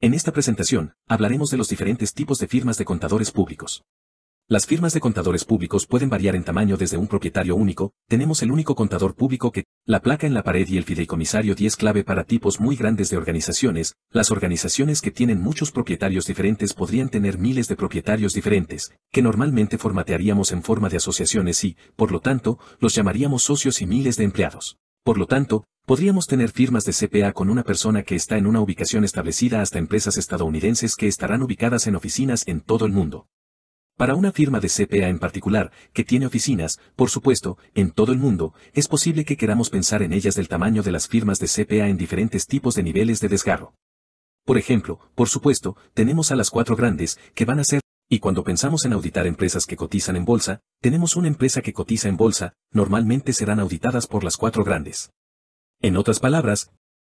En esta presentación, hablaremos de los diferentes tipos de firmas de contadores públicos. Las firmas de contadores públicos pueden variar en tamaño desde un propietario único, tenemos el único contador público que, la placa en la pared y el fideicomisario 10 clave para tipos muy grandes de organizaciones, las organizaciones que tienen muchos propietarios diferentes podrían tener miles de propietarios diferentes, que normalmente formatearíamos en forma de asociaciones y, por lo tanto, los llamaríamos socios y miles de empleados. Por lo tanto, Podríamos tener firmas de CPA con una persona que está en una ubicación establecida hasta empresas estadounidenses que estarán ubicadas en oficinas en todo el mundo. Para una firma de CPA en particular, que tiene oficinas, por supuesto, en todo el mundo, es posible que queramos pensar en ellas del tamaño de las firmas de CPA en diferentes tipos de niveles de desgarro. Por ejemplo, por supuesto, tenemos a las cuatro grandes, que van a ser, y cuando pensamos en auditar empresas que cotizan en bolsa, tenemos una empresa que cotiza en bolsa, normalmente serán auditadas por las cuatro grandes. En otras palabras,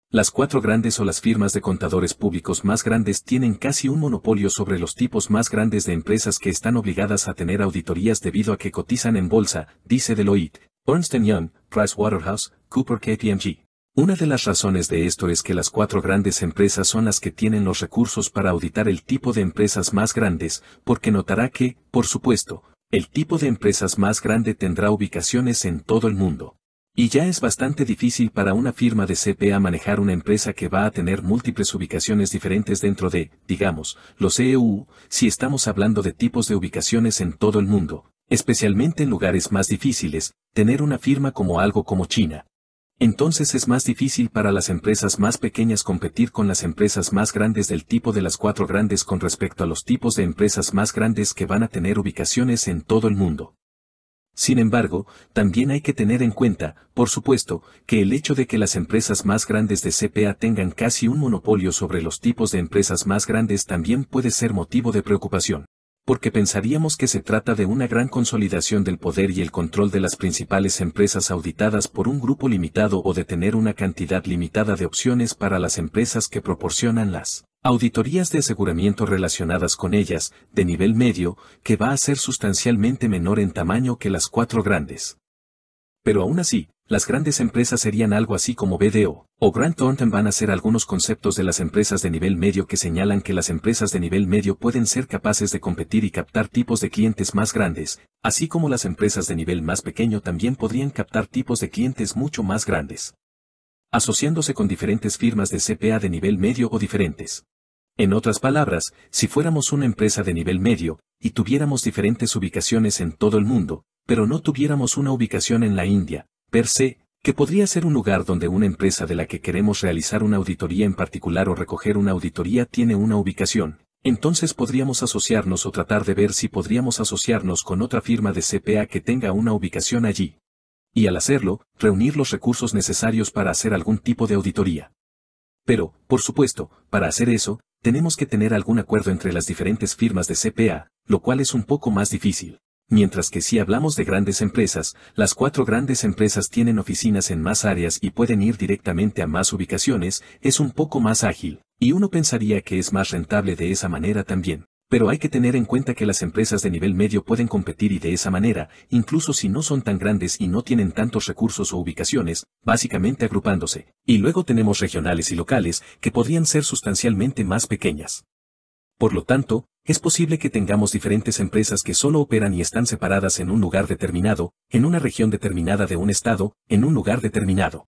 las cuatro grandes o las firmas de contadores públicos más grandes tienen casi un monopolio sobre los tipos más grandes de empresas que están obligadas a tener auditorías debido a que cotizan en bolsa, dice Deloitte, Ernst Young, Pricewaterhouse, Cooper KPMG. Una de las razones de esto es que las cuatro grandes empresas son las que tienen los recursos para auditar el tipo de empresas más grandes, porque notará que, por supuesto, el tipo de empresas más grande tendrá ubicaciones en todo el mundo. Y ya es bastante difícil para una firma de CPA manejar una empresa que va a tener múltiples ubicaciones diferentes dentro de, digamos, los EU, si estamos hablando de tipos de ubicaciones en todo el mundo, especialmente en lugares más difíciles, tener una firma como algo como China. Entonces es más difícil para las empresas más pequeñas competir con las empresas más grandes del tipo de las cuatro grandes con respecto a los tipos de empresas más grandes que van a tener ubicaciones en todo el mundo. Sin embargo, también hay que tener en cuenta, por supuesto, que el hecho de que las empresas más grandes de CPA tengan casi un monopolio sobre los tipos de empresas más grandes también puede ser motivo de preocupación. Porque pensaríamos que se trata de una gran consolidación del poder y el control de las principales empresas auditadas por un grupo limitado o de tener una cantidad limitada de opciones para las empresas que proporcionan las auditorías de aseguramiento relacionadas con ellas, de nivel medio, que va a ser sustancialmente menor en tamaño que las cuatro grandes. Pero aún así, las grandes empresas serían algo así como BDO, o Grant Thornton van a ser algunos conceptos de las empresas de nivel medio que señalan que las empresas de nivel medio pueden ser capaces de competir y captar tipos de clientes más grandes, así como las empresas de nivel más pequeño también podrían captar tipos de clientes mucho más grandes. Asociándose con diferentes firmas de CPA de nivel medio o diferentes. En otras palabras, si fuéramos una empresa de nivel medio, y tuviéramos diferentes ubicaciones en todo el mundo, pero no tuviéramos una ubicación en la India, per se, que podría ser un lugar donde una empresa de la que queremos realizar una auditoría en particular o recoger una auditoría tiene una ubicación, entonces podríamos asociarnos o tratar de ver si podríamos asociarnos con otra firma de CPA que tenga una ubicación allí. Y al hacerlo, reunir los recursos necesarios para hacer algún tipo de auditoría. Pero, por supuesto, para hacer eso, tenemos que tener algún acuerdo entre las diferentes firmas de CPA, lo cual es un poco más difícil. Mientras que si hablamos de grandes empresas, las cuatro grandes empresas tienen oficinas en más áreas y pueden ir directamente a más ubicaciones, es un poco más ágil, y uno pensaría que es más rentable de esa manera también pero hay que tener en cuenta que las empresas de nivel medio pueden competir y de esa manera, incluso si no son tan grandes y no tienen tantos recursos o ubicaciones, básicamente agrupándose. Y luego tenemos regionales y locales, que podrían ser sustancialmente más pequeñas. Por lo tanto, es posible que tengamos diferentes empresas que solo operan y están separadas en un lugar determinado, en una región determinada de un estado, en un lugar determinado.